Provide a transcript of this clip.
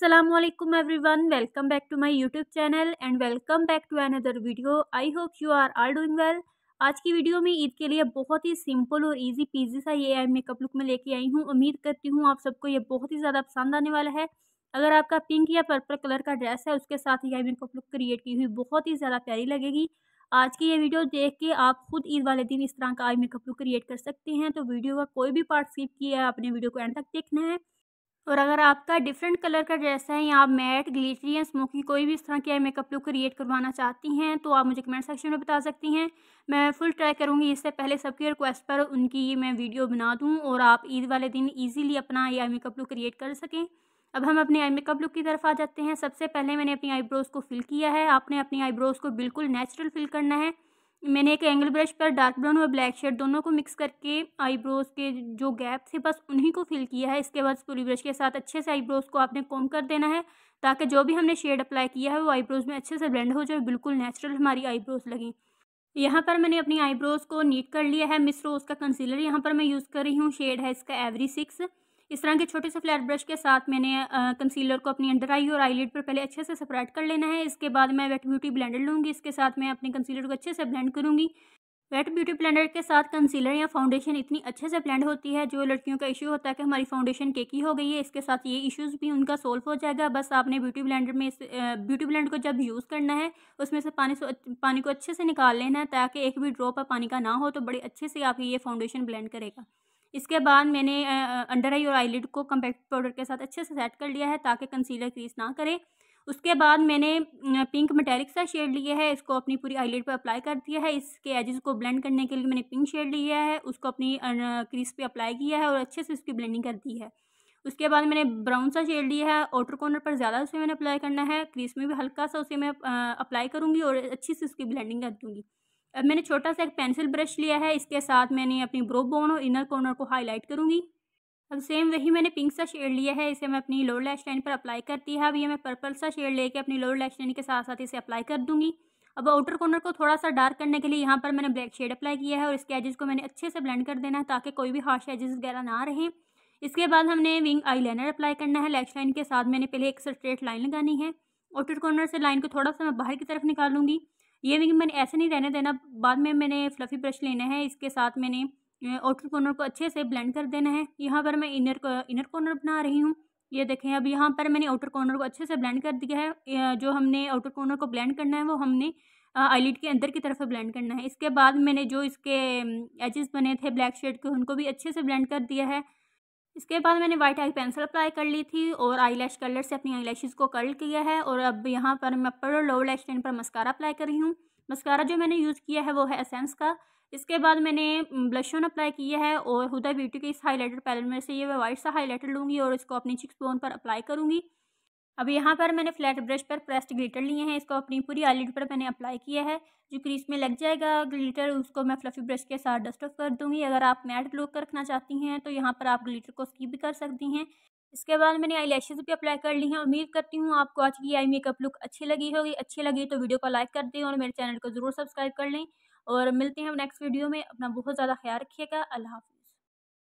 Aslam everyone welcome back to my YouTube channel and welcome back to another video I hope you are all doing well आज की video में ईद के लिए बहुत ही simple और ईजी पीजी सा ये आई मेकअप लुक में लेके आई हूँ उम्मीद करती हूँ आप सबको ये बहुत ही ज़्यादा पसंद आने वाला है अगर आपका पिंक या पर्पल कलर का ड्रेस है उसके साथ ये आई मेकअप लुक क्रिएट की हुई बहुत ही ज़्यादा प्यारी लगेगी आज की ये वीडियो देख के आप खुद ईद वाले दिन इस तरह का आई मेकअप लुक क्रिएट कर सकते हैं तो वीडियो का कोई भी पार्ट स्किप किया है आपने वीडियो को एंड तक देखना है और अगर आपका डिफरेंट कलर का ड्रेस है या आप मैट ग्लीटरी या स्मोकी कोई भी इस तरह के मेकअप लुक क्रिएट करवाना चाहती हैं तो आप मुझे कमेंट सेक्शन में बता सकती हैं मैं फुल ट्राई करूँगी इससे पहले सबकी रिक्वेस्ट पर उनकी ये मैं वीडियो बना दूँ और आप ईद वाले दिन ईजिली अपना ये आई मेकअप लुक क्रिएट कर सकें अब हम अपने आई मेकअप लुक की तरफ आ जाते हैं सबसे पहले मैंने अपनी आईब्रोज़ को फिल किया है आपने अपनी आईब्रोज़ को बिल्कुल नेचुरल फिल करना है मैंने एक एंगल ब्रश पर डार्क ब्राउन और ब्लैक शेड दोनों को मिक्स करके आईब्रोज़ के जो गैप थे बस उन्हीं को फिल किया है इसके बाद स्पूली ब्रश के साथ अच्छे से आईब्रोज़ को आपने कॉम कर देना है ताकि जो भी हमने शेड अप्लाई किया है वो आईब्रोज़ में अच्छे से ब्लेंड हो जाए बिल्कुल नेचुरल हमारी आईब्रोज़ लगी यहाँ पर मैंने अपनी आईब्रोज़ को नीट कर लिया है मिस रोज़ का कंसीलर यहाँ पर मैं यूज़ कर रही हूँ शेड है इसका एवरी सिक्स इस तरह के छोटे से फ्लैट ब्रश के साथ मैंने कंसीलर को अपनी अंडर आई और आईलिड पर पहले अच्छे से स्प्रेड कर लेना है इसके बाद मैं वेट ब्यूटी ब्लेंडर लूँगी इसके साथ मैं अपने कंसीलर को अच्छे से ब्लेंड करूँगी वेट ब्यूटी ब्लेंडर के साथ कंसीलर या फाउंडेशन इतनी अच्छे से ब्लेंड होती है जो लड़कियों का इशू होता है कि हमारी फाउंडेशन केकी हो गई है इसके साथ ये इश्यूज भी उनका सोल्व हो जाएगा बस आपने ब्यूटी ब्लेंडर में इस ब्यूटी ब्लेंडर को जब यूज़ करना है उसमें से पानी पानी को अच्छे से निकाल लेना है ताकि एक भी ड्रॉप पानी का ना हो तो बड़े अच्छे से आपकी ये फाउंडेशन ब्लेंड करेगा इसके बाद मैंने अंडर आई और आईलिड को कम्पैक्ट पाउडर के साथ अच्छे से सेट कर लिया है ताकि कंसीलर क्रीज ना करे उसके बाद मैंने पिंक मेटेलिक सा शेड लिया है इसको अपनी पूरी आईलिड पर अप्लाई कर दिया है इसके एजेस को ब्लेंड करने के लिए मैंने पिंक शेड लिया है उसको अपनी क्रीज पे अप्लाई किया है और अच्छे से उसकी ब्लेंडिंग कर दी है उसके बाद मैंने ब्राउन सा शेड लिया है आउटर कॉर्नर पर ज़्यादा उसे मैंने अप्लाई करना है क्रीज में भी हल्का सा उसे मैं अप्लाई करूँगी और अच्छी से उसकी ब्लेंडिंग कर दूँगी अब मैंने छोटा सा एक पेंसिल ब्रश लिया है इसके साथ मैंने अपनी ब्रो बोन और इनर कॉर्नर को हाईलाइट करूँगी अब सेम वही मैंने पिंक सा शेड लिया है इसे मैं अपनी लोअर लैश लाइन पर अप्लाई करती है अब ये मैं पर्पल सा शेड लेके अपनी लोअर लैश लाइन के साथ साथ इसे अप्लाई कर दूँगी अब आउटर कॉर्नर को थोड़ा सा डार्क करने के लिए यहाँ पर मैंने ब्लैक शेड अप्लाई किया है और इसके एजेस को मैंने अच्छे से ब्लेंड कर देना है ताकि कोई भी हार्श एजेस वगैरह ना रहे इसके बाद हमने विंग लाइनर अप्लाई करना है लैश लाइन के साथ मैंने पहले एक स्ट्रेट लाइन लगानी है आउटर कॉर्नर से लाइन को थोड़ा सा मैं बाहर की तरफ निकालूंगी ये कि मैंने ऐसे नहीं रहने देना बाद में मैंने फ्लफ़ी ब्रश लेना है इसके साथ मैंने आउटर कॉर्नर को अच्छे से ब्लेंड कर देना है यहाँ पर मैं इनर इनर कॉर्नर बना रही हूँ ये देखें अब यहाँ पर मैंने आउटर कॉर्नर को अच्छे से ब्लेंड कर दिया है जो हमने आउटर कॉर्नर को ब्लेंड करना है वो हमने आईलिड के अंदर की तरफ ब्लेंड करना है इसके बाद मैंने जो इसके एजेस बने थे ब्लैक शेड के उनको भी अच्छे से ब्लेंड कर दिया है इसके बाद मैंने वाइट आई पेंसिल अप्लाई कर ली थी और आई लैश कलर से अपनी आई को कर्ल किया है और अब यहाँ पर मैं अपर और लोअर लैश लाइन पर मस्कारा अप्लाई कर रही हूँ मस्कारा जो मैंने यूज़ किया है वो है एसेंस का इसके बाद मैंने ब्लश ऑन अप्लाई किया है और हुदा ब्यूटी के इस हाईलाइटर पैलेट में से ये मैं वाइट सा हाईलाइटर लूँगी और इसको अपनी चिक्स बोन पर अप्लाई करूँगी अब यहाँ पर मैंने फ्लैट ब्रश पर प्रेस्ड ग्लिटर लिए हैं इसको अपनी पूरी आईलिड पर मैंने अप्लाई किया है जो क्रीज में लग जाएगा ग्लिटर उसको मैं फ्लफी ब्रश के साथ डस्ट ऑफ कर दूँगी अगर आप मैट लुक रखना चाहती हैं तो यहाँ पर आप ग्लिटर को स्कीप भी कर सकती हैं इसके बाद मैंने आई लैशेज़ भी अप्लाई कर ली हैं उम्मीद करती हूँ आपको आज की आई मेकअप लुक अच्छी लगी होगी अच्छी लगी तो वीडियो को लाइक कर दें और मेरे चैनल को ज़रूर सब्सक्राइब कर लें और मिलते हैं नेक्स्ट वीडियो में अपना बहुत ज़्यादा ख्याल रखिएगा अल्लाह हाफि